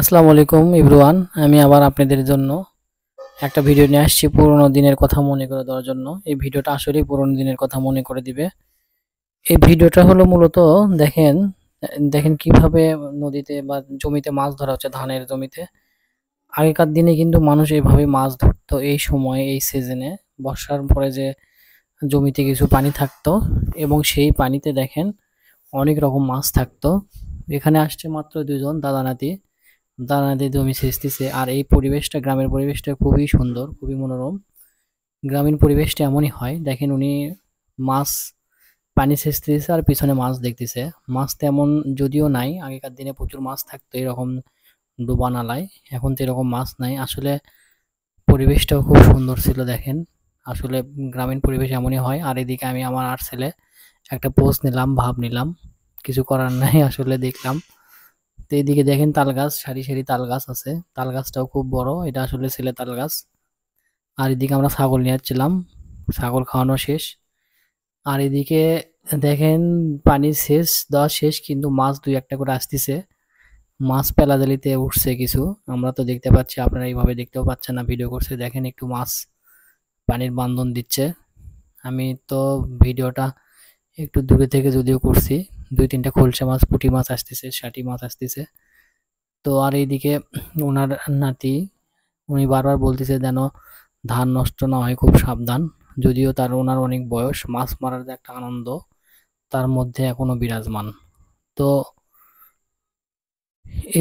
আসসালামু আলাইকুম ইব্রুয়ান আমি আবার আপনাদের জন্য একটা ভিডিও নিয়ে আসছি পুরোনো দিনের কথা মনে করে দেওয়ার জন্য এই ভিডিওটা আসলেই পুরোনো দিনের কথা মনে করে দিবে এই ভিডিওটা হলো মূলত দেখেন দেখেন কিভাবে নদীতে বা জমিতে মাছ ধরা হচ্ছে ধানের জমিতে আগেকার দিনে কিন্তু মানুষ এইভাবে মাছ ধরতো এই সময়ে এই সিজনে বর্ষার পরে যে জমিতে কিছু পানি থাকতো এবং সেই পানিতে দেখেন অনেক রকম মাছ থাকতো এখানে আসছে মাত্র দুজন দাদা নাতি দানা দিয়ে জমি সেচতেছে আর এই পরিবেশটা গ্রামের পরিবেশটা খুবই সুন্দর খুবই মনোরম গ্রামীণ পরিবেশটা এমনই হয় দেখেন উনি মাছ পানি সেচতেছে আর পিছনে মাছ দেখতেছে মাছ তেমন যদিও নাই আগেকার দিনে প্রচুর মাছ থাকতো এরকম ডোবা নালায় এখন তো এরকম মাছ নাই আসলে পরিবেশটাও খুব সুন্দর ছিল দেখেন আসলে গ্রামীণ পরিবেশ এমনই হয় আর এদিকে আমি আমার আর ছেলে একটা পোস্ট নিলাম ভাব নিলাম কিছু করার নাই আসলে দেখলাম তো এদিকে দেখেন তাল গাছ সারি সারি তাল গাছ আছে তাল গাছটাও খুব বড় এটা আসলে ছেলে তাল গাছ আর এদিকে আমরা ছাগল নিয়ে যাচ্ছিলাম ছাগল খাওয়ানো শেষ আর এদিকে দেখেন পানি শেষ দেওয়া শেষ কিন্তু মাছ দুই একটা করে আসতেছে মাছ পেলাজালিতে উঠছে কিছু আমরা তো দেখতে পাচ্ছি আপনারা এইভাবে দেখতেও পাচ্ছেন না ভিডিও করছে দেখেন একটু মাছ পানির বান্ধন দিচ্ছে আমি তো ভিডিওটা একটু দূরে থেকে যদিও করছি দুই তিনটা খোলসা মাছ পুঁটি মাছ আসতেছে ষাটি মাছ আসতেছে তো আর এইদিকে ওনার নাতি উনি বারবার বলতেছে যেন ধান নষ্ট না হয় খুব সাবধান যদিও তার ওনার অনেক বয়স মাছ মারার একটা আনন্দ তার মধ্যে এখনও বিরাজমান তো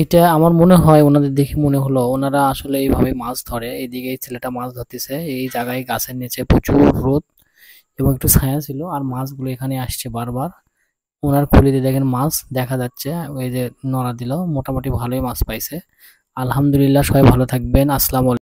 এটা আমার মনে হয় ওনাদের দেখে মনে হলো ওনারা আসলে এইভাবে মাছ ধরে এইদিকে এই ছেলেটা মাছ ধরতেছে এই জায়গায় গাছের নিচে প্রচুর রোদ এবং একটু ছায়া ছিল আর মাছগুলো এখানে আসছে বারবার ওনার খুলিতে দেখেন মাছ দেখা যাচ্ছে ওই যে নড়া দিল মোটামুটি ভালোই মাছ পাইছে আলহামদুলিল্লাহ সবাই ভালো থাকবেন আসসালাম